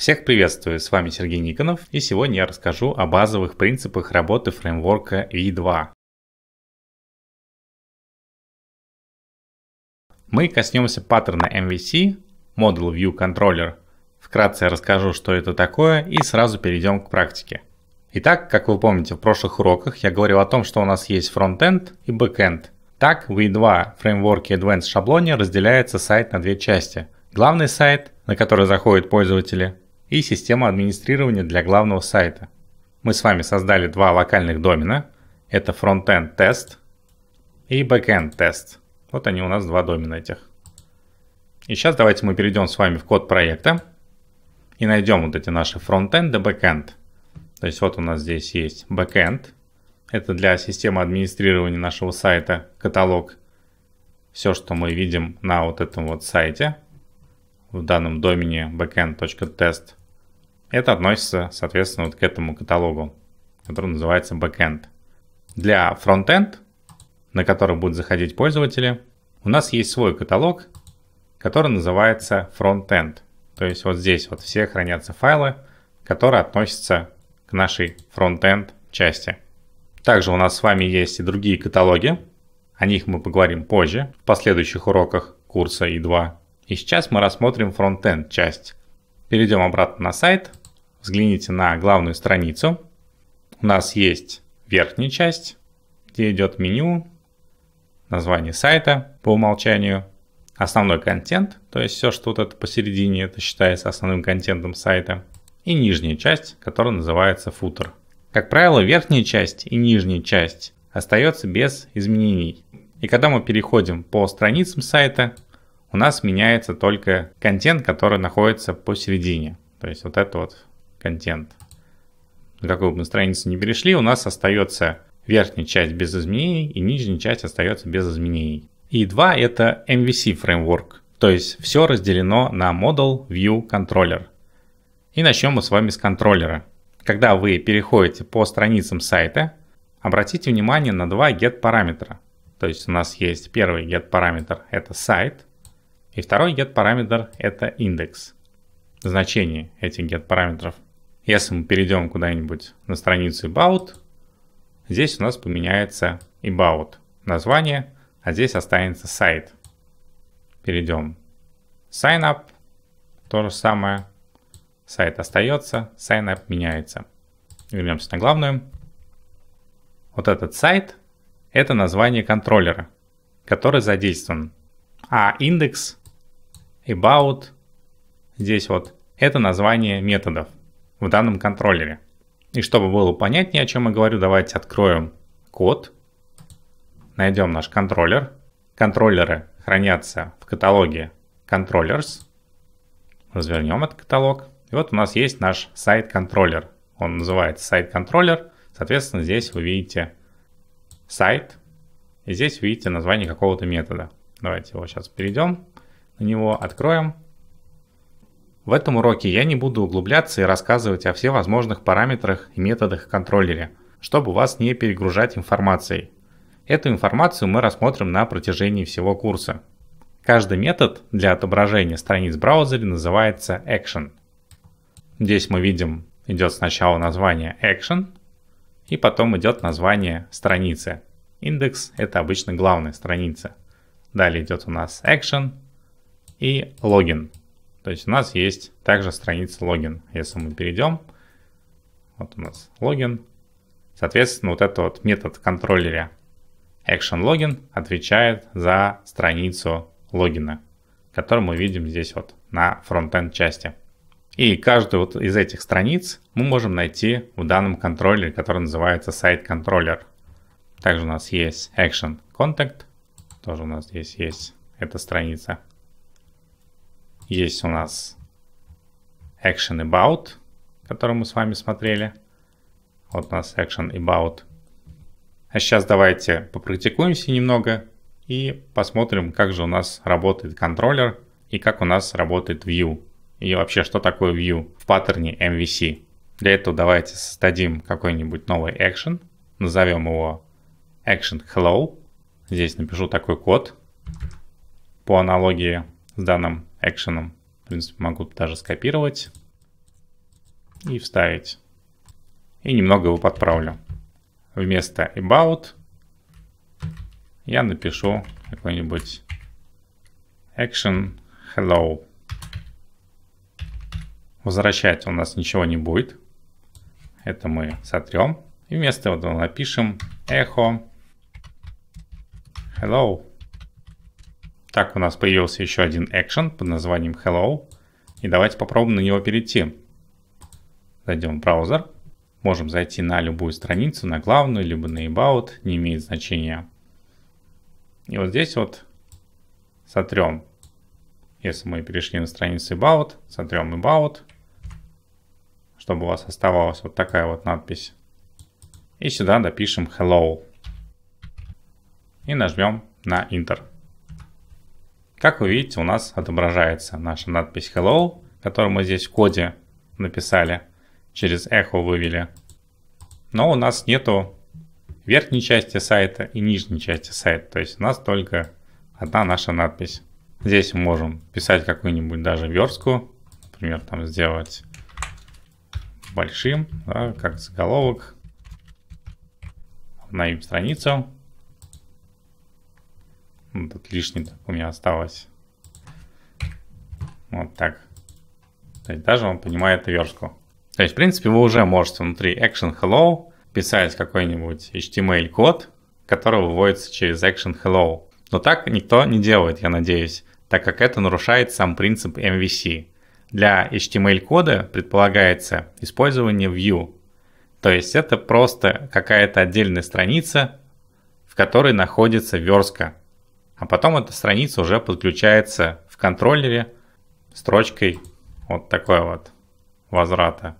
Всех приветствую, с вами Сергей Никонов, и сегодня я расскажу о базовых принципах работы фреймворка V2. Мы коснемся паттерна MVC, Model View Controller. Вкратце я расскажу, что это такое, и сразу перейдем к практике. Итак, как вы помните, в прошлых уроках я говорил о том, что у нас есть фронтенд и бэкенд. Так, в V2 фреймворке Advanced шаблоне разделяется сайт на две части. Главный сайт, на который заходят пользователи, и система администрирования для главного сайта. Мы с вами создали два локальных домена. Это Frontend Test и Backend Test. Вот они у нас два домена этих. И сейчас давайте мы перейдем с вами в код проекта и найдем вот эти наши Frontend и Backend. То есть вот у нас здесь есть Backend. Это для системы администрирования нашего сайта, каталог. Все, что мы видим на вот этом вот сайте в данном домене backend.test. Это относится, соответственно, вот к этому каталогу, который называется Backend. Для Frontend, на который будут заходить пользователи, у нас есть свой каталог, который называется Frontend. То есть вот здесь вот все хранятся файлы, которые относятся к нашей Frontend части. Также у нас с вами есть и другие каталоги. О них мы поговорим позже, в последующих уроках курса И2. И сейчас мы рассмотрим Frontend часть. Перейдем обратно на сайт взгляните на главную страницу. У нас есть верхняя часть, где идет меню, название сайта по умолчанию, основной контент, то есть все, что вот это посередине, это считается основным контентом сайта, и нижняя часть, которая называется футер. Как правило, верхняя часть и нижняя часть остается без изменений. И когда мы переходим по страницам сайта, у нас меняется только контент, который находится посередине. То есть вот это вот контент. На какую бы мы страницу не перешли, у нас остается верхняя часть без изменений и нижняя часть остается без изменений. И два это MVC фреймворк, то есть все разделено на Model View Controller. И начнем мы с вами с контроллера. Когда вы переходите по страницам сайта, обратите внимание на два get параметра. То есть у нас есть первый get параметр это сайт, и второй get параметр это индекс. Значение этих get параметров – если мы перейдем куда-нибудь на страницу About, здесь у нас поменяется About название, а здесь останется сайт. Перейдем Sign Up, то же самое. Сайт остается, Sign Up меняется. Вернемся на главную. Вот этот сайт – это название контроллера, который задействован. А индекс, about, здесь вот – это название методов – в данном контроллере. И чтобы было понятнее, о чем я говорю, давайте откроем код, найдем наш контроллер. Контроллеры хранятся в каталоге controllers. Развернем этот каталог. И вот у нас есть наш сайт-контроллер. Он называется сайт-контроллер. Соответственно, здесь вы видите сайт. И здесь видите название какого-то метода. Давайте его сейчас перейдем на него, откроем. В этом уроке я не буду углубляться и рассказывать о всевозможных параметрах и методах контроллера, чтобы вас не перегружать информацией. Эту информацию мы рассмотрим на протяжении всего курса. Каждый метод для отображения страниц браузере называется Action. Здесь мы видим, идет сначала название Action, и потом идет название страницы. Индекс – это обычно главная страница. Далее идет у нас Action и Login. То есть у нас есть также страница логин. Если мы перейдем, вот у нас логин. Соответственно, вот этот вот метод контроллера action login отвечает за страницу логина, которую мы видим здесь вот на фронтенд части. И каждую вот из этих страниц мы можем найти в данном контроллере, который называется сайт контроллер. Также у нас есть action contact, тоже у нас здесь есть эта страница. Есть у нас action about, который мы с вами смотрели. Вот у нас action about. А сейчас давайте попрактикуемся немного и посмотрим, как же у нас работает контроллер и как у нас работает view. И вообще, что такое view в паттерне MVC. Для этого давайте создадим какой-нибудь новый action. Назовем его action hello. Здесь напишу такой код по аналогии с данным экшеном. В принципе, могу даже скопировать и вставить. И немного его подправлю. Вместо about я напишу какой-нибудь action hello. Возвращать у нас ничего не будет. Это мы сотрем. И вместо этого напишем echo hello. Так, у нас появился еще один action под названием Hello. И давайте попробуем на него перейти. Зайдем в браузер. Можем зайти на любую страницу, на главную, либо на About, не имеет значения. И вот здесь вот сотрем. Если мы перешли на страницу About, сотрем About, чтобы у вас оставалась вот такая вот надпись. И сюда допишем Hello. И нажмем на Enter. Как вы видите, у нас отображается наша надпись Hello, которую мы здесь в коде написали, через эхо вывели. Но у нас нету верхней части сайта и нижней части сайта, то есть у нас только одна наша надпись. Здесь мы можем писать какую-нибудь даже верстку, например, там сделать большим, да, как заголовок. Обновим страницу. Ну, тут лишний у меня осталось. Вот так. То есть даже он понимает верстку. То есть, в принципе, вы уже можете внутри action hello писать какой-нибудь HTML-код, который выводится через action hello. Но так никто не делает, я надеюсь, так как это нарушает сам принцип MVC. Для HTML-кода предполагается использование view. То есть это просто какая-то отдельная страница, в которой находится верстка а потом эта страница уже подключается в контроллере строчкой вот такой вот возврата.